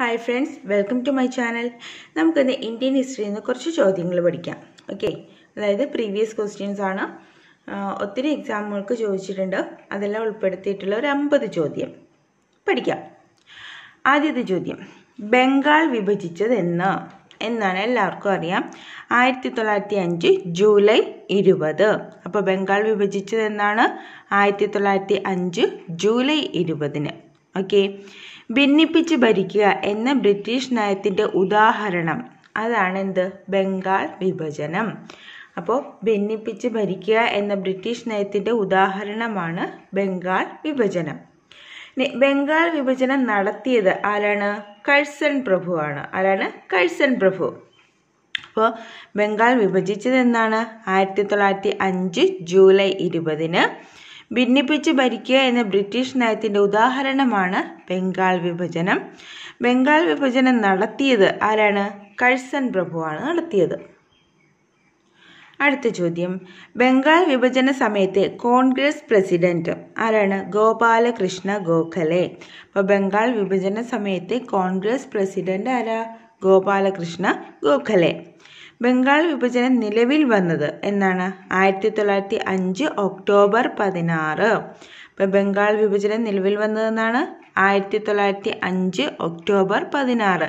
hi friends welcome to my channel നമുക്കിന്ന് Indian ഹിസ്റ്ററിയിൽ നിന്ന് കുറച്ച് ചോദ്യങ്ങൾ പഠിക്കാം ഓക്കെ അതായത് പ്രീവിയസ് ക്വസ്റ്റ്യൻസ് ആണ് ഒത്തിരി എക്സാമുകൾക്ക് ചോദിച്ചിട്ടുണ്ട് അതെല്ലാം ഉൾപ്പെടുത്തിയിട്ടുള്ള ഒരു അമ്പത് ചോദ്യം പഠിക്കാം ആദ്യത്തെ ചോദ്യം ബംഗാൾ വിഭജിച്ചത് എന്ന് എന്നാണ് എല്ലാവർക്കും അറിയാം ആയിരത്തി തൊള്ളായിരത്തി അഞ്ച് ജൂലൈ ഇരുപത് അപ്പോൾ ബംഗാൾ വിഭജിച്ചത് എന്നാണ് ആയിരത്തി തൊള്ളായിരത്തി അഞ്ച് ജൂലൈ ഇരുപതിന് ഓക്കെ ഭിന്നിപ്പിച്ച് ഭരിക്കുക എന്ന ബ്രിട്ടീഷ് നയത്തിൻ്റെ ഉദാഹരണം അതാണ് എന്ത് ബംഗാൾ വിഭജനം അപ്പോൾ ഭിന്നിപ്പിച്ച് ഭരിക്കുക എന്ന ബ്രിട്ടീഷ് നയത്തിൻ്റെ ഉദാഹരണമാണ് ബംഗാൾ വിഭജനം ബംഗാൾ വിഭജനം നടത്തിയത് ആരാണ് കഴ്സൺ പ്രഭു ആണ് ആരാണ് കഴ്സൺ പ്രഭു അപ്പോൾ ബംഗാൾ വിഭജിച്ചത് എന്നാണ് ആയിരത്തി തൊള്ളായിരത്തി അഞ്ച് ജൂലൈ ഇരുപതിന് ഭിന്നിപ്പിച്ച് ഭരിക്കുക എന്ന ബ്രിട്ടീഷ് നയത്തിൻ്റെ ഉദാഹരണമാണ് ബംഗാൾ വിഭജനം ബംഗാൾ വിഭജനം നടത്തിയത് ആരാണ് കഴ്സൻ പ്രഭുവാണ് നടത്തിയത് അടുത്ത ചോദ്യം ബംഗാൾ വിഭജന സമയത്തെ കോൺഗ്രസ് പ്രസിഡന്റ് ആരാണ് ഗോപാലകൃഷ്ണ ഗോഖലെ അപ്പോൾ ബംഗാൾ വിഭജന സമയത്തെ കോൺഗ്രസ് പ്രസിഡന്റ് ആരാ ഗോപാലകൃഷ്ണ ഗോഖലെ ബംഗാൾ വിഭജനം നിലവിൽ വന്നത് എന്നാണ് ആയിരത്തി തൊള്ളായിരത്തി അഞ്ച് ഒക്ടോബർ പതിനാറ് ഇപ്പം ബംഗാൾ വിഭജനം നിലവിൽ വന്നത് എന്നാണ് ആയിരത്തി തൊള്ളായിരത്തി അഞ്ച് ഒക്ടോബർ പതിനാറ്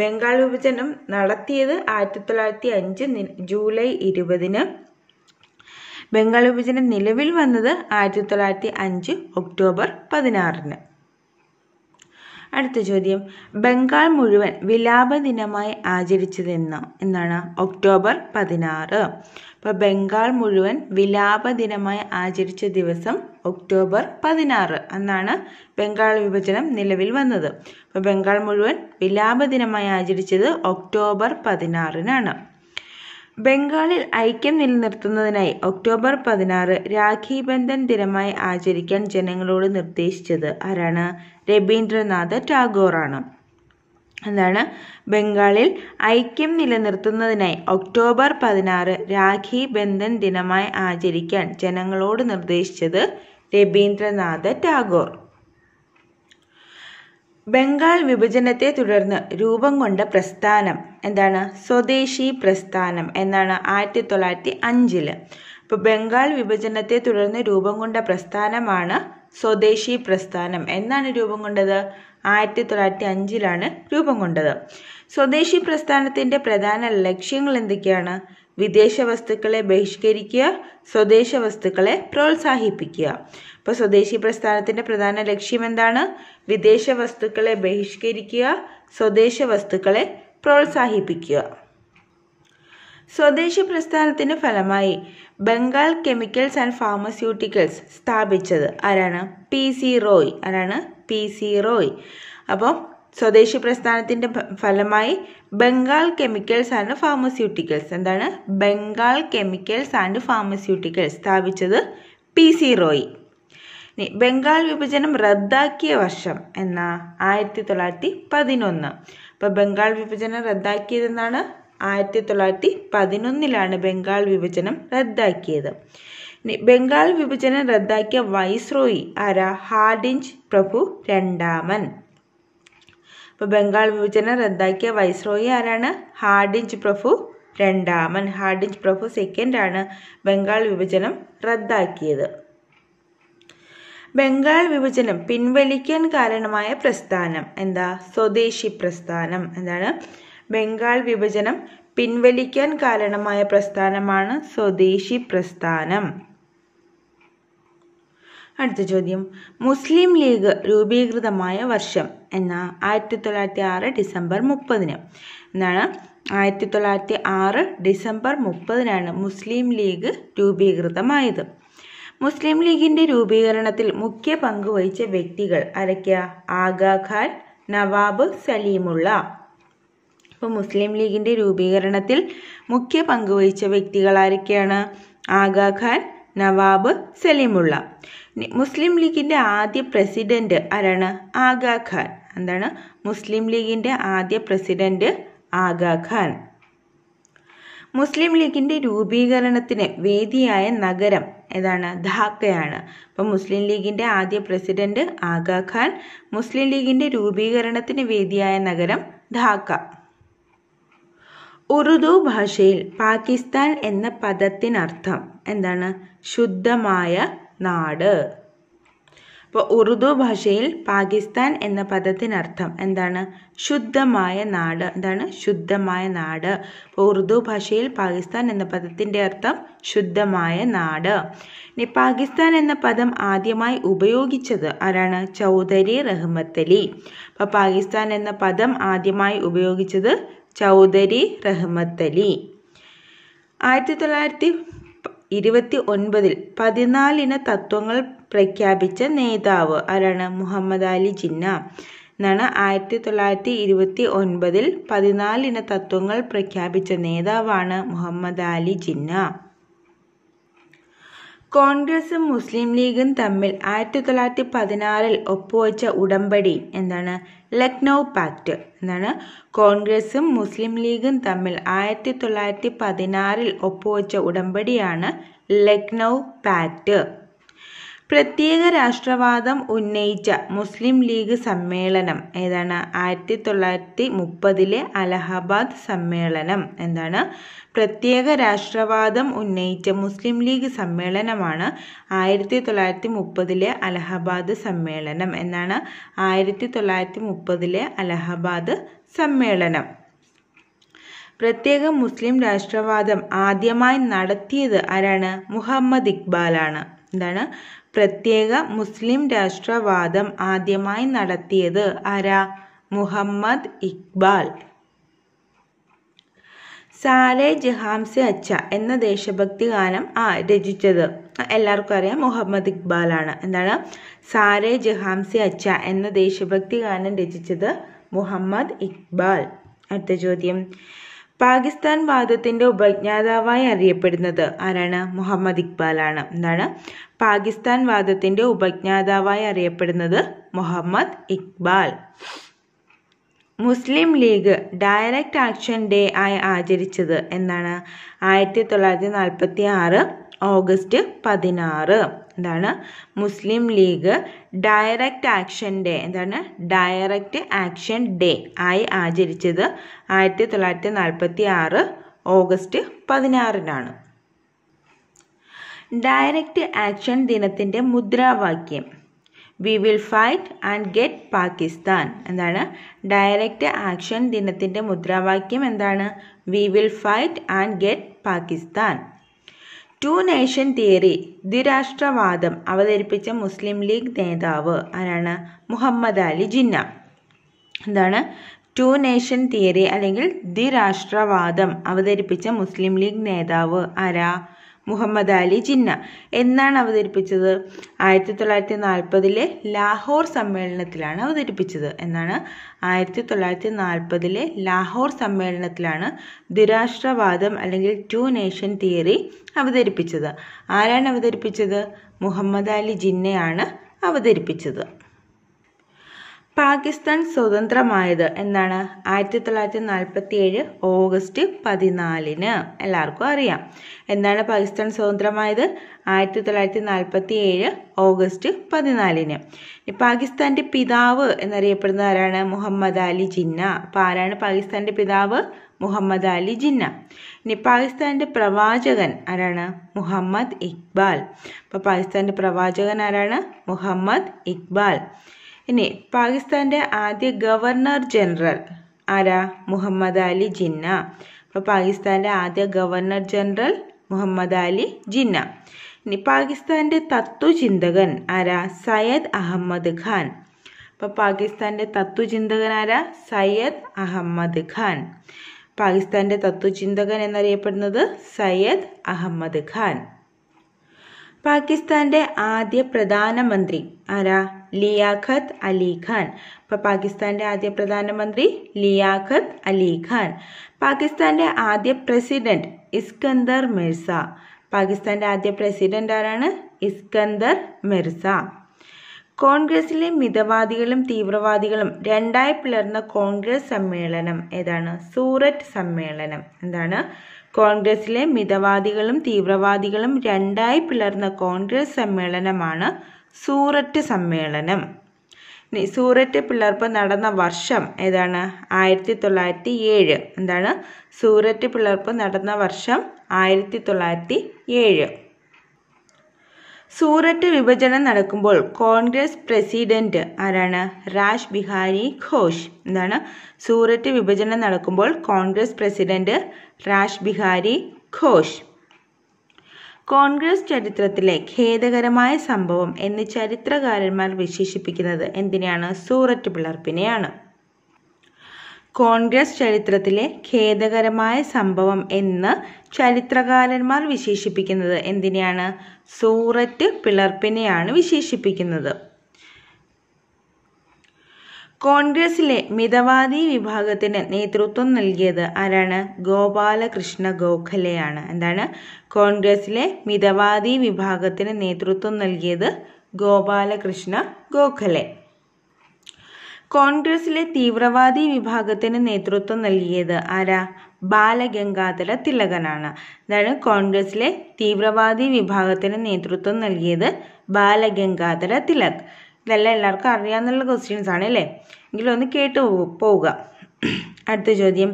ബംഗാൾ വിഭജനം നടത്തിയത് ആയിരത്തി തൊള്ളായിരത്തി അഞ്ച് ജൂലൈ ഇരുപതിന് ബംഗാൾ വിഭജനം നിലവിൽ വന്നത് ആയിരത്തി തൊള്ളായിരത്തി അഞ്ച് ഒക്ടോബർ പതിനാറിന് അടുത്ത ചോദ്യം ബംഗാൾ മുഴുവൻ വിലാപ ദിനമായി ആചരിച്ചതെന്ന് എന്നാണ് ഒക്ടോബർ പതിനാറ് അപ്പോൾ ബംഗാൾ മുഴുവൻ വിലാപ ദിനമായി ആചരിച്ച ദിവസം ഒക്ടോബർ പതിനാറ് എന്നാണ് ബംഗാൾ വിഭജനം നിലവിൽ വന്നത് അപ്പോൾ ബംഗാൾ മുഴുവൻ വിലാപ ദിനമായി ആചരിച്ചത് ഒക്ടോബർ പതിനാറിനാണ് ബംഗാളിൽ ഐക്യം നിലനിർത്തുന്നതിനായി ഒക്ടോബർ പതിനാറ് രാഖി ബന്ധൻ ദിനമായി ആചരിക്കാൻ ജനങ്ങളോട് നിർദ്ദേശിച്ചത് ആരാണ് രവീന്ദ്രനാഥ് ടാഗോറാണ് എന്താണ് ബംഗാളിൽ ഐക്യം നിലനിർത്തുന്നതിനായി ഒക്ടോബർ പതിനാറ് രാഖി ബന്ധൻ ദിനമായി ആചരിക്കാൻ ജനങ്ങളോട് നിർദ്ദേശിച്ചത് രവീന്ദ്രനാഥ് ടാഗോർ ബംഗാൾ വിഭജനത്തെ തുടർന്ന് രൂപം കൊണ്ട പ്രസ്ഥാനം എന്താണ് സ്വദേശി പ്രസ്ഥാനം എന്നാണ് ആയിരത്തി തൊള്ളായിരത്തി അഞ്ചിൽ ഇപ്പോൾ ബംഗാൾ വിഭജനത്തെ തുടർന്ന് രൂപം കൊണ്ട പ്രസ്ഥാനമാണ് സ്വദേശി പ്രസ്ഥാനം എന്നാണ് രൂപം കൊണ്ടത് ആയിരത്തി തൊള്ളായിരത്തി അഞ്ചിലാണ് രൂപം കൊണ്ടത് സ്വദേശി പ്രസ്ഥാനത്തിൻ്റെ പ്രധാന ലക്ഷ്യങ്ങൾ എന്തൊക്കെയാണ് വിദേശ വസ്തുക്കളെ ബഹിഷ്കരിക്കുക സ്വദേശ വസ്തുക്കളെ പ്രോത്സാഹിപ്പിക്കുക അപ്പോൾ സ്വദേശി പ്രസ്ഥാനത്തിൻ്റെ പ്രധാന ലക്ഷ്യം എന്താണ് വിദേശ വസ്തുക്കളെ ബഹിഷ്കരിക്കുക സ്വദേശ വസ്തുക്കളെ പ്രോത്സാഹിപ്പിക്കുക സ്വദേശി പ്രസ്ഥാനത്തിന് ഫലമായി ബംഗാൾ കെമിക്കൽസ് ആൻഡ് ഫാർമസ്യൂട്ടിക്കൽസ് സ്ഥാപിച്ചത് ആരാണ് പി സി റോയ് ആരാണ് പി സി റോയ് അപ്പം സ്വദേശി പ്രസ്ഥാനത്തിൻ്റെ ഫലമായി ബംഗാൾ കെമിക്കൽസ് ആൻഡ് ഫാർമസ്യൂട്ടിക്കൽസ് എന്താണ് ബംഗാൾ കെമിക്കൽസ് ആൻഡ് ഫാർമസ്യൂട്ടിക്കൽസ് സ്ഥാപിച്ചത് പി സി റോയി ബംഗാൾ വിഭജനം റദ്ദാക്കിയ വർഷം എന്ന ആയിരത്തി തൊള്ളായിരത്തി പതിനൊന്ന് അപ്പോൾ ബംഗാൾ വിഭജനം റദ്ദാക്കിയതെന്നാണ് ആയിരത്തി തൊള്ളായിരത്തി പതിനൊന്നിലാണ് ബംഗാൾ വിഭജനം റദ്ദാക്കിയത് ബംഗാൾ വിഭജനം റദ്ദാക്കിയ വൈസ്രോയി ആരാ ഹാർഡിഞ്ച് പ്രഭു രണ്ടാമൻ അപ്പോൾ ബംഗാൾ വിഭജനം റദ്ദാക്കിയ വൈസ്രോയി ആരാണ് ഹാർഡിഞ്ച് പ്രഭു രണ്ടാമൻ ഹാർഡിഞ്ച് പ്രഭു സെക്കൻഡാണ് ബംഗാൾ വിഭജനം റദ്ദാക്കിയത് ബംഗാൾ വിഭജനം പിൻവലിക്കാൻ കാരണമായ പ്രസ്ഥാനം എന്താ സ്വദേശി പ്രസ്ഥാനം എന്താണ് ബംഗാൾ വിഭജനം പിൻവലിക്കാൻ കാരണമായ പ്രസ്ഥാനമാണ് സ്വദേശി പ്രസ്ഥാനം അടുത്ത ചോദ്യം മുസ്ലിം ലീഗ് രൂപീകൃതമായ വർഷം എന്ന ആയിരത്തി തൊള്ളായിരത്തി ആറ് ഡിസംബർ മുപ്പതിന് എന്നാണ് ആയിരത്തി തൊള്ളായിരത്തി ആറ് ഡിസംബർ മുപ്പതിനാണ് മുസ്ലിം ലീഗ് രൂപീകൃതമായത് മുസ്ലിം ലീഗിൻ്റെ രൂപീകരണത്തിൽ മുഖ്യ പങ്ക് വഹിച്ച വ്യക്തികൾ ആരൊക്കെയാ ആഗാഖാൻ നവാബ് സലീമുള്ള അപ്പോൾ മുസ്ലിം ലീഗിൻ്റെ രൂപീകരണത്തിൽ മുഖ്യ പങ്ക് വഹിച്ച വ്യക്തികൾ ആരൊക്കെയാണ് ആഗാഖാൻ നവാബ് സലീമുള്ള മുസ്ലിം ലീഗിൻ്റെ ആദ്യ പ്രസിഡന്റ് ആരാണ് ആഗാഖാൻ എന്താണ് മുസ്ലിം ലീഗിൻ്റെ ആദ്യ പ്രസിഡന്റ് ആഗാഖാൻ മുസ്ലിം ലീഗിൻ്റെ രൂപീകരണത്തിന് വേദിയായ നഗരം ഏതാണ് ധാക്കയാണ് അപ്പം മുസ്ലിം ലീഗിൻ്റെ ആദ്യ പ്രസിഡന്റ് ആഗാഖാൻ മുസ്ലിം ലീഗിൻ്റെ രൂപീകരണത്തിന് വേദിയായ നഗരം ധാക്ക ഉറുദു ഭാഷയിൽ പാകിസ്ഥാൻ എന്ന പദത്തിനർത്ഥം എന്താണ് ശുദ്ധമായ നാട് ഇപ്പോൾ ഉറുദു ഭാഷയിൽ പാകിസ്ഥാൻ എന്ന പദത്തിനർത്ഥം എന്താണ് ശുദ്ധമായ നാട് എന്താണ് ശുദ്ധമായ നാട് ഇപ്പോൾ ഉറുദു ഭാഷയിൽ പാകിസ്ഥാൻ എന്ന പദത്തിൻ്റെ അർത്ഥം ശുദ്ധമായ നാട് ഇനി പാകിസ്ഥാൻ എന്ന പദം ആദ്യമായി ഉപയോഗിച്ചത് ആരാണ് ചൗധരി റഹ്മത്ത് അലി അപ്പോൾ പാകിസ്ഥാൻ എന്ന പദം ആദ്യമായി ഉപയോഗിച്ചത് ചൗധരി റഹ്മത്ത് അലി ആയിരത്തി തൊള്ളായിരത്തി ഇരുപത്തി ഒൻപതിൽ പതിനാലിന തത്വങ്ങൾ പ്രഖ്യാപിച്ച നേതാവ് ആരാണ് മുഹമ്മദ് അലി ജിന്ന എന്നാണ് ആയിരത്തി തൊള്ളായിരത്തി ഇരുപത്തി ഒൻപതിൽ പതിനാലിന തത്വങ്ങൾ പ്രഖ്യാപിച്ച നേതാവാണ് മുഹമ്മദ് അലി ജിന്ന കോൺഗ്രസും മുസ്ലിം ലീഗും തമ്മിൽ ആയിരത്തി തൊള്ളായിരത്തി പതിനാറിൽ ഒപ്പുവെച്ച ഉടമ്പടി എന്താണ് ലക്നൗ പാക്റ്റ് എന്താണ് കോൺഗ്രസും മുസ്ലിം ലീഗും തമ്മിൽ ആയിരത്തി തൊള്ളായിരത്തി പതിനാറിൽ ഒപ്പുവെച്ച ഉടമ്പടിയാണ് ലക്നൗ പാക്റ്റ് പ്രത്യേക രാഷ്ട്രവാദം ഉന്നയിച്ച മുസ്ലിം ലീഗ് സമ്മേളനം ഏതാണ് ആയിരത്തി തൊള്ളായിരത്തി മുപ്പതിലെ അലഹബാദ് സമ്മേളനം എന്താണ് പ്രത്യേക രാഷ്ട്രവാദം ഉന്നയിച്ച മുസ്ലിം ലീഗ് സമ്മേളനമാണ് ആയിരത്തി തൊള്ളായിരത്തി മുപ്പതിലെ അലഹബാദ് സമ്മേളനം എന്നാണ് ആയിരത്തി തൊള്ളായിരത്തി മുപ്പതിലെ അലഹബാദ് സമ്മേളനം പ്രത്യേക മുസ്ലിം രാഷ്ട്രവാദം ആദ്യമായി നടത്തിയത് ആരാണ് മുഹമ്മദ് ഇക്ബാലാണ് എന്താണ് പ്രത്യേക മുസ്ലിം രാഷ്ട്രവാദം ആദ്യമായി നടത്തിയത് ആരാ മുഹമ്മദ് ഇക്ബാൽ സാലെ ജഹാംസെ അച്ഛ എന്ന ദേശഭക്തി ഗാനം ആ രചിച്ചത് എല്ലാവർക്കും അറിയാം മുഹമ്മദ് ഇക്ബാലാണ് എന്താണ് സാരെ ജഹാംസെ അച്ഛ എന്ന ദേശഭക്തി ഗാനം രചിച്ചത് മുഹമ്മദ് ഇക്ബാൽ അടുത്ത ചോദ്യം പാകിസ്ഥാൻ വാദത്തിൻ്റെ ഉപജ്ഞാതാവായി അറിയപ്പെടുന്നത് ആരാണ് മുഹമ്മദ് ഇക്ബാലാണ് എന്താണ് പാകിസ്ഥാൻ വാദത്തിൻ്റെ ഉപജ്ഞാതാവായി അറിയപ്പെടുന്നത് Muhammad Iqbal Muslim League direct action day ആയി ആചരിച്ചത് എന്നാണ് ആയിരത്തി തൊള്ളായിരത്തി നാൽപ്പത്തി ആറ് ഓഗസ്റ്റ് പതിനാറ് എന്താണ് Muslim League direct action day എന്താണ് ഡയറക്റ്റ് ആക്ഷൻ ഡേ ആയി ആചരിച്ചത് ആയിരത്തി തൊള്ളായിരത്തി നാൽപ്പത്തി ആറ് ഓഗസ്റ്റ് പതിനാറിനാണ് ഡയറക്റ്റ് ആക്ഷൻ ദിനത്തിൻ്റെ മുദ്രാവാക്യം we will fight and get Pakistan എന്താണ് ഡയറക്റ്റ് ആക്ഷൻ ദിനത്തിൻ്റെ മുദ്രാവാക്യം എന്താണ് we will fight and get Pakistan two nation theory ദ്വിരാഷ്ട്രവാദം അവതരിപ്പിച്ച മുസ്ലിം ലീഗ് നേതാവ് ആരാണ് മുഹമ്മദ് അലി ജിന്ന എന്താണ് ടു നേഷൻ തിയറി അല്ലെങ്കിൽ ദ്വിരാഷ്ട്രവാദം അവതരിപ്പിച്ച മുസ്ലിം ലീഗ് നേതാവ് ആരാ മുഹമ്മദ് അലി ജിന്ന എന്നാണ് അവതരിപ്പിച്ചത് ആയിരത്തി തൊള്ളായിരത്തി നാൽപ്പതിലെ ലാഹോർ സമ്മേളനത്തിലാണ് അവതരിപ്പിച്ചത് എന്നാണ് ആയിരത്തി തൊള്ളായിരത്തി നാൽപ്പതിലെ ലാഹോർ സമ്മേളനത്തിലാണ് ദുരാഷ്ട്രവാദം അല്ലെങ്കിൽ ടു നേഷൻ തിയറി അവതരിപ്പിച്ചത് ആരാണ് അവതരിപ്പിച്ചത് മുഹമ്മദ് അലി ജിന്നയാണ് അവതരിപ്പിച്ചത് പാകിസ്ഥാൻ സ്വതന്ത്രമായത് എന്നാണ് ആയിരത്തി തൊള്ളായിരത്തി നാൽപ്പത്തി ഏഴ് ഓഗസ്റ്റ് പതിനാലിന് എല്ലാവർക്കും അറിയാം എന്നാണ് പാകിസ്ഥാൻ സ്വതന്ത്രമായത് ആയിരത്തി തൊള്ളായിരത്തി നാൽപ്പത്തി ഏഴ് ഓഗസ്റ്റ് പതിനാലിന് പാകിസ്ഥാൻ്റെ പിതാവ് എന്നറിയപ്പെടുന്ന ആരാണ് മുഹമ്മദ് അലി ജിന്ന അപ്പോൾ ആരാണ് പാകിസ്ഥാൻ്റെ പിതാവ് മുഹമ്മദ് അലി ജിന്ന ഇനി പാകിസ്ഥാൻ്റെ പ്രവാചകൻ ആരാണ് മുഹമ്മദ് ഇക്ബാൽ അപ്പോൾ പാകിസ്ഥാൻ്റെ പ്രവാചകൻ ആരാണ് മുഹമ്മദ് ഇക്ബാൽ ഇനി പാകിസ്ഥാൻ്റെ ആദ്യ ഗവർണർ ജനറൽ ആരാ മുഹമ്മദ് അലി ജിന്ന അപ്പോൾ പാകിസ്ഥാൻ്റെ ആദ്യ ഗവർണർ ജനറൽ മുഹമ്മദ് അലി ജിന്ന ഇനി പാകിസ്ഥാൻ്റെ തത്വചിന്തകൻ ആരാ സയ്യദ് അഹമ്മദ് ഖാൻ അപ്പോൾ പാകിസ്ഥാൻ്റെ തത്വചിന്തകൻ ആരാ സയ്യദ് അഹമ്മദ് ഖാൻ പാകിസ്ഥാൻ്റെ തത്വചിന്തകൻ എന്നറിയപ്പെടുന്നത് സയ്യദ് അഹമ്മദ് ഖാൻ പാകിസ്ഥാന്റെ ആദ്യ പ്രധാനമന്ത്രി ആരാ ലിയാഖത്ത് അലി ഖാൻ പാകിസ്ഥാന്റെ ആദ്യ പ്രധാനമന്ത്രി ലിയാഖത്ത് അലി ഖാൻ ആദ്യ പ്രസിഡന്റ് ഇസ്കന്ദർ മിർസ പാകിസ്ഥാന്റെ ആദ്യ പ്രസിഡന്റ് ആരാണ് ഇസ്കന്ദർ മിർസ കോൺഗ്രസിലെ മിതവാദികളും തീവ്രവാദികളും രണ്ടായി പിളർന്ന കോൺഗ്രസ് സമ്മേളനം ഏതാണ് സൂററ്റ് സമ്മേളനം എന്താണ് കോൺഗ്രസിലെ മിതവാദികളും തീവ്രവാദികളും രണ്ടായി പിളർന്ന കോൺഗ്രസ് സമ്മേളനമാണ് സൂററ്റ് സമ്മേളനം സൂററ്റ് പിളർപ്പ് നടന്ന വർഷം ഏതാണ് ആയിരത്തി തൊള്ളായിരത്തി ഏഴ് എന്താണ് സൂററ്റ് പിളർപ്പ് നടന്ന വർഷം ആയിരത്തി തൊള്ളായിരത്തി ഏഴ് സൂററ്റ് വിഭജനം നടക്കുമ്പോൾ കോൺഗ്രസ് പ്രസിഡന്റ് ആരാണ് രാജ് ബിഹാരി ഘോഷ് എന്താണ് സൂററ്റ് വിഭജനം നടക്കുമ്പോൾ കോൺഗ്രസ് പ്രസിഡന്റ് രാജ് ബിഹാരി ഘോഷ് കോൺഗ്രസ് ചരിത്രത്തിലെ ഖേദകരമായ സംഭവം എന്ന് ചരിത്രകാരന്മാർ വിശേഷിപ്പിക്കുന്നത് എന്തിനെയാണ് സൂററ്റ് പിളർപ്പിനെയാണ് കോൺഗ്രസ് ചരിത്രത്തിലെ ഖേദകരമായ സംഭവം എന്ന് ചരിത്രകാരന്മാർ വിശേഷിപ്പിക്കുന്നത് എന്തിനെയാണ് സൂററ്റ് പിളർപ്പിനെയാണ് വിശേഷിപ്പിക്കുന്നത് കോൺഗ്രസിലെ മിതവാദി വിഭാഗത്തിന് നേതൃത്വം നൽകിയത് ആരാണ് ഗോപാലകൃഷ്ണ ഗോഖലെയാണ് എന്താണ് കോൺഗ്രസിലെ മിതവാദി വിഭാഗത്തിന് നേതൃത്വം നൽകിയത് ഗോപാലകൃഷ്ണ ഗോഖലെ കോൺഗ്രസിലെ തീവ്രവാദി വിഭാഗത്തിന് നേതൃത്വം നൽകിയത് ആരാ ബാലഗംഗാധര തിലകനാണ് അതായത് കോൺഗ്രസിലെ തീവ്രവാദി വിഭാഗത്തിന് നേതൃത്വം നൽകിയത് ബാലഗംഗാധര തിലക് ഇതെല്ലാം എല്ലാവർക്കും അറിയാവുന്നുള്ള ക്വസ്റ്റ്യൻസ് ആണ് അല്ലേ എങ്കിലും ഒന്ന് കേട്ടു പോവുക അടുത്ത ചോദ്യം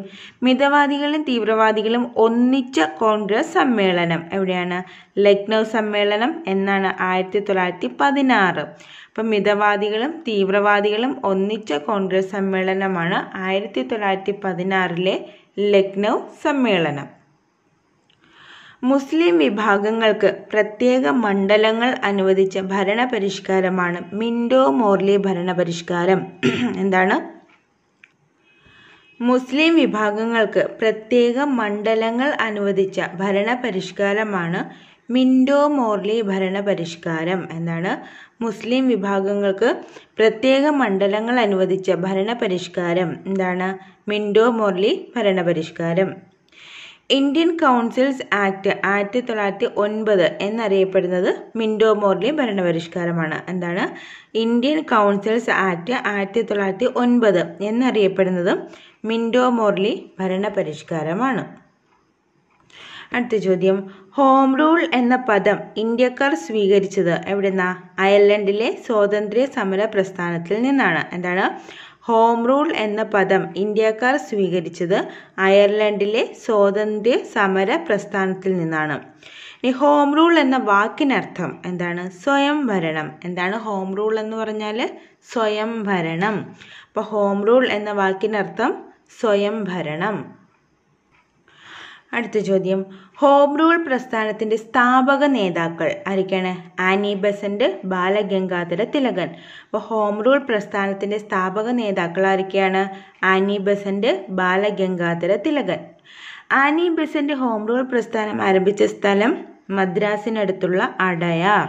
മിതവാദികളും തീവ്രവാദികളും ഒന്നിച്ച കോൺഗ്രസ് സമ്മേളനം എവിടെയാണ് ലക്നൗ സമ്മേളനം എന്നാണ് ആയിരത്തി തൊള്ളായിരത്തി പതിനാറ് അപ്പം മിതവാദികളും തീവ്രവാദികളും ഒന്നിച്ച കോൺഗ്രസ് സമ്മേളനമാണ് ആയിരത്തി തൊള്ളായിരത്തി പതിനാറിലെ ലക്നൗ സമ്മേളനം മുസ്ലിം വിഭാഗങ്ങൾക്ക് പ്രത്യേക മണ്ഡലങ്ങൾ അനുവദിച്ച ഭരണപരിഷ്കാരമാണ് മിൻഡോ മോർലി ഭരണപരിഷ്കാരം എന്താണ് മുസ്ലിം വിഭാഗങ്ങൾക്ക് പ്രത്യേക മണ്ഡലങ്ങൾ അനുവദിച്ച ഭരണപരിഷ്കാരമാണ് മിൻഡോ മോർലി ഭരണപരിഷ്കാരം എന്നാണ് മുസ്ലിം വിഭാഗങ്ങൾക്ക് പ്രത്യേക മണ്ഡലങ്ങൾ അനുവദിച്ച ഭരണപരിഷ്കാരം എന്താണ് മിൻഡോ മോർലി ഭരണപരിഷ്കാരം ഇന്ത്യൻ കൗൺസിൽസ് ആക്ട് ആയിരത്തി തൊള്ളായിരത്തി ഒൻപത് എന്നറിയപ്പെടുന്നത് മിൻഡോ മോർലി ഭരണപരിഷ്കാരമാണ് എന്താണ് ഇന്ത്യൻ കൗൺസിൽസ് ആക്ട് ആയിരത്തി തൊള്ളായിരത്തി ഒൻപത് എന്നറിയപ്പെടുന്നത് മിൻഡോ മോർലി ഭരണപരിഷ്കാരമാണ് അടുത്ത ചോദ്യം ഹോം റൂൾ എന്ന പദം ഇന്ത്യക്കാർ സ്വീകരിച്ചത് എവിടെന്നാ അയർലൻഡിലെ സ്വാതന്ത്ര്യ സമര പ്രസ്ഥാനത്തിൽ നിന്നാണ് എന്താണ് ഹോം റൂൾ എന്ന പദം ഇന്ത്യക്കാർ സ്വീകരിച്ചത് അയർലൻഡിലെ സ്വാതന്ത്ര്യ സമര പ്രസ്ഥാനത്തിൽ നിന്നാണ് ഇനി ഹോം റൂൾ എന്ന വാക്കിനർത്ഥം എന്താണ് സ്വയം ഭരണം എന്താണ് ഹോം റൂൾ എന്ന് പറഞ്ഞാൽ സ്വയം ഭരണം അപ്പോൾ ഹോം റൂൾ എന്ന വാക്കിനർത്ഥം സ്വയംഭരണം അടുത്ത ചോദ്യം ഹോം റൂൾ പ്രസ്ഥാനത്തിൻ്റെ സ്ഥാപക നേതാക്കൾ ആരൊക്കെയാണ് ആനി ബസന്റ് ബാലഗംഗാധര തിലകൻ അപ്പോൾ ഹോം റൂൾ പ്രസ്ഥാനത്തിൻ്റെ സ്ഥാപക നേതാക്കൾ ആരൊക്കെയാണ് ആനി ബസന്റ് ബാലഗംഗാധര തിലകൻ ആനി ബസന്റ് ഹോം റൂൾ പ്രസ്ഥാനം ആരംഭിച്ച സ്ഥലം മദ്രാസിനടുത്തുള്ള അടയാർ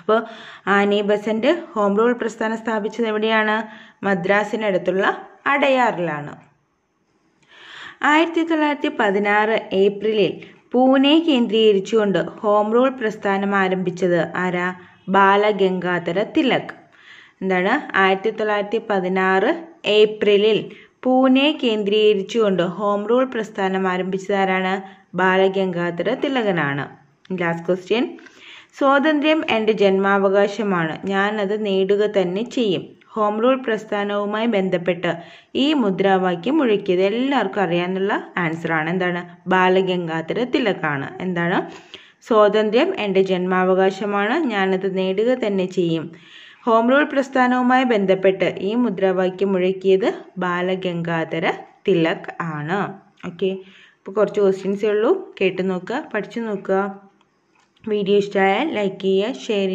അപ്പോൾ ആനി ബസന്റ് ഹോം റൂൾ പ്രസ്ഥാനം സ്ഥാപിച്ചത് എവിടെയാണ് മദ്രാസിനടുത്തുള്ള അടയാറിലാണ് ആയിരത്തി തൊള്ളായിരത്തി പതിനാറ് ഏപ്രിലിൽ പൂനെ കേന്ദ്രീകരിച്ചുകൊണ്ട് ഹോം റൂൾ പ്രസ്ഥാനം ആരംഭിച്ചത് ആരാ ബാലഗംഗാധര തിലക് എന്താണ് ആയിരത്തി തൊള്ളായിരത്തി പതിനാറ് ഏപ്രിലിൽ പൂനെ കേന്ദ്രീകരിച്ചുകൊണ്ട് ഹോം റൂൾ പ്രസ്ഥാനം ആരംഭിച്ചത് ആരാണ് ബാലഗംഗാധര തിലകനാണ് ലാസ്റ്റ് ക്വസ്റ്റ്യൻ സ്വാതന്ത്ര്യം എൻ്റെ ജന്മാവകാശമാണ് ഞാനത് നേടുക തന്നെ ചെയ്യും ഹോം റൂൾ പ്രസ്ഥാനവുമായി ബന്ധപ്പെട്ട് ഈ മുദ്രാവാക്യം മുഴക്കിയത് എല്ലാവർക്കും അറിയാനുള്ള ആൻസർ ആണ് എന്താണ് ബാലഗംഗാധര തിലകാണ് എന്താണ് സ്വാതന്ത്ര്യം എൻ്റെ ജന്മാവകാശമാണ് ഞാനത് നേടുക തന്നെ ചെയ്യും ഹോം റൂൾ പ്രസ്ഥാനവുമായി ബന്ധപ്പെട്ട് ഈ മുദ്രാവാക്യം മുഴക്കിയത് ബാലഗംഗാധര തിലക് ആണ് ഓക്കെ അപ്പോൾ കുറച്ച് ക്വസ്റ്റ്യൻസേ ഉള്ളൂ കേട്ടു നോക്കുക പഠിച്ചു നോക്കുക വീഡിയോ ഇഷ്ടമായാൽ ലൈക്ക് ചെയ്യുക ഷെയർ ചെയ്യുക